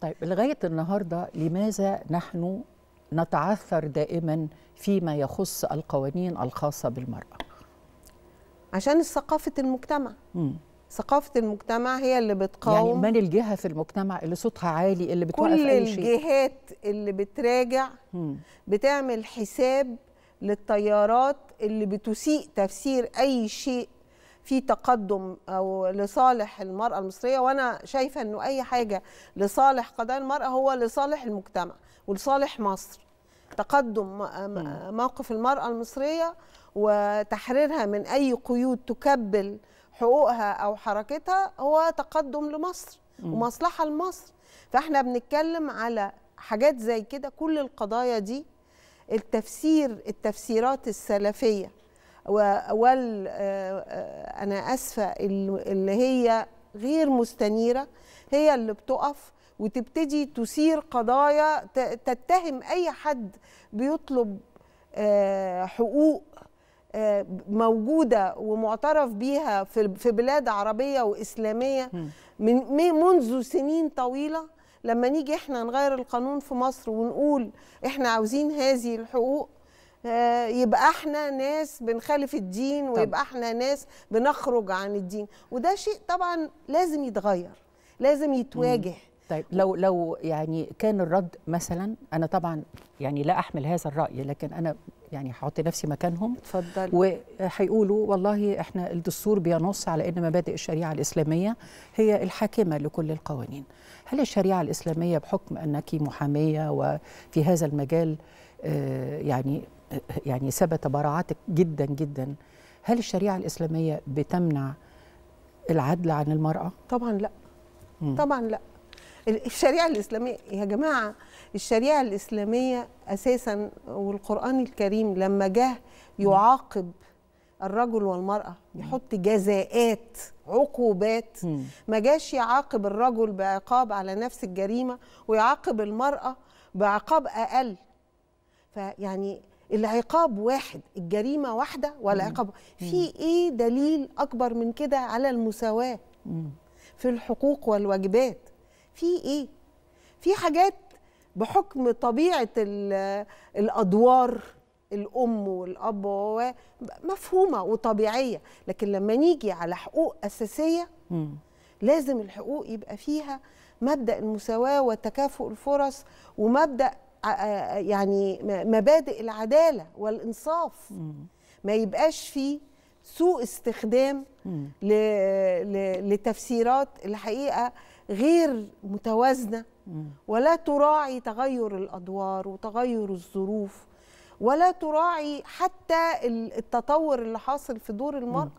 طيب لغاية النهاردة لماذا نحن نتعثر دائما فيما يخص القوانين الخاصة بالمرأة؟ عشان ثقافة المجتمع مم. ثقافة المجتمع هي اللي بتقاوم يعني من الجهة في المجتمع اللي صوتها عالي اللي بتوقف كل أي شيء. الجهات اللي بتراجع مم. بتعمل حساب للتيارات اللي بتسيء تفسير أي شيء في تقدم او لصالح المراه المصريه وانا شايفه انه اي حاجه لصالح قضايا المراه هو لصالح المجتمع ولصالح مصر تقدم موقف المراه المصريه وتحريرها من اي قيود تكبل حقوقها او حركتها هو تقدم لمصر ومصلحه لمصر فاحنا بنتكلم على حاجات زي كده كل القضايا دي التفسير التفسيرات السلفيه وأول آه، آه، انا اسفه اللي هي غير مستنيره هي اللي بتقف وتبتدي تثير قضايا تتهم اي حد بيطلب آه، حقوق موجوده ومعترف بيها في بلاد عربيه واسلاميه من منذ سنين طويله لما نيجي احنا نغير القانون في مصر ونقول احنا عاوزين هذه الحقوق آه، يبقى احنا ناس بنخالف الدين ويبقى احنا ناس بنخرج عن الدين وده شيء طبعا لازم يتغير لازم يتواجه مم. طيب لو لو يعني كان الرد مثلا انا طبعا يعني لا احمل هذا الراي لكن انا يعني هحط نفسي مكانهم اتفضل وهيقولوا والله احنا الدستور بينص على ان مبادئ الشريعه الاسلاميه هي الحاكمه لكل القوانين هل الشريعه الاسلاميه بحكم انك محاميه وفي هذا المجال آه، يعني يعني ثبت براعتك جدا جدا هل الشريعه الاسلاميه بتمنع العدل عن المراه طبعا لا مم. طبعا لا الشريعه الاسلاميه يا جماعه الشريعه الاسلاميه اساسا والقران الكريم لما جه يعاقب الرجل والمراه يحط جزاءات عقوبات ما جاش يعاقب الرجل بعقاب على نفس الجريمه ويعاقب المراه بعقاب اقل فيعني العقاب واحد الجريمه واحده والعقاب في ايه دليل اكبر من كده على المساواه في الحقوق والواجبات في ايه في حاجات بحكم طبيعه الادوار الام والاب مفهومه وطبيعيه لكن لما نيجي على حقوق اساسيه لازم الحقوق يبقى فيها مبدا المساواه وتكافؤ الفرص ومبدا يعني مبادئ العداله والانصاف ما يبقاش فيه سوء استخدام ل... ل... لتفسيرات الحقيقه غير متوازنه ولا تراعي تغير الادوار وتغير الظروف ولا تراعي حتى التطور اللي حاصل في دور المرأة